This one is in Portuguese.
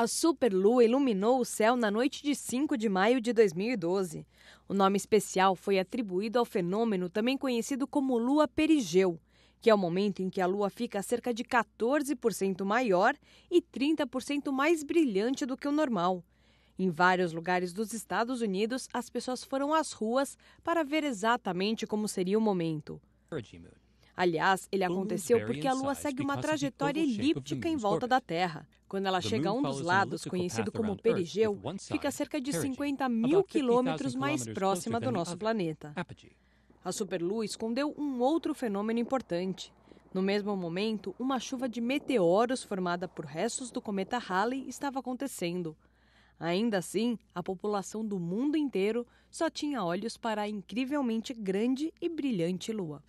A superlua iluminou o céu na noite de 5 de maio de 2012. O nome especial foi atribuído ao fenômeno também conhecido como lua perigeu, que é o momento em que a lua fica cerca de 14% maior e 30% mais brilhante do que o normal. Em vários lugares dos Estados Unidos, as pessoas foram às ruas para ver exatamente como seria o momento. Aliás, ele aconteceu porque a Lua segue uma trajetória elíptica em volta da Terra. Quando ela chega a um dos lados, conhecido como perigeu, fica cerca de 50 mil quilômetros mais próxima do nosso planeta. A superlua escondeu um outro fenômeno importante. No mesmo momento, uma chuva de meteoros formada por restos do cometa Halley estava acontecendo. Ainda assim, a população do mundo inteiro só tinha olhos para a incrivelmente grande e brilhante lua.